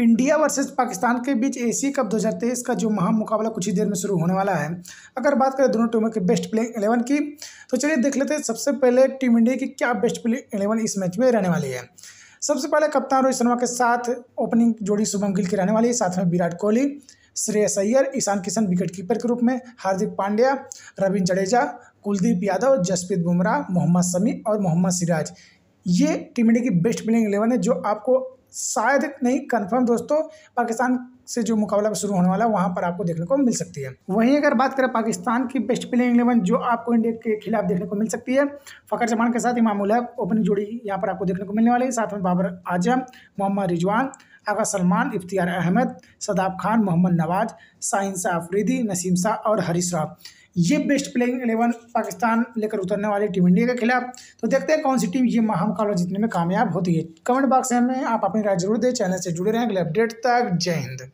India versus Pakistan के बीच Asia cup दो का जो महा मुकाबला कुछ ही देर में शुरू होने वाला है अगर बात करें दोनों टीमों के बेस्ट प्लेइंग एलेवन की तो चलिए देख लेते हैं सबसे पहले टीम इंडिया की क्या बेस्ट प्लेइंग एलेवन इस मैच में रहने वाली है सबसे पहले कप्तान रोहित शर्मा के साथ ओपनिंग जोड़ी शुभम गिल की रहने वाली है साथ में विराट कोहली श्रेयस अय्यर ईशान किशन विकेट कीपर के रूप में हार्दिक पांड्या रविंद जडेजा कुलदीप यादव जसप्रीत बुमराह मोहम्मद शमी और मोहम्मद सिराज ये टीम इंडिया की बेस्ट प्लेइंग एलेवन है जो आपको शायद नहीं कन्फर्म दोस्तों पाकिस्तान से जो मुकाबला शुरू होने वाला है वहाँ पर आपको देखने को मिल सकती है वहीं अगर बात करें पाकिस्तान की बेस्ट प्लेइंग इलेवन जो आपको इंडिया के खिलाफ देखने को मिल सकती है फ़खर जमान के साथ इमाम ओपनिंग जोड़ी यहाँ पर आपको देखने को मिलने वाली है साथ में बाबर आजम मोहम्मद रिजवान आगा सलमान इफ्तियार अहमद सदाब खान मोहम्मद नवाज साहिन शाह अफरीदी नसीम शाह और हरीश राव ये बेस्ट प्लेइंग एलेवन पाकिस्तान लेकर उतरने वाली टीम इंडिया के खिलाफ तो देखते हैं कौन सी टीम ये महामकालों जीतने में कामयाब होती है कमेंट बॉक्स में आप अपनी राय जरूर दें चैनल से जुड़े रहें अगले अपडेट तक जय हिंद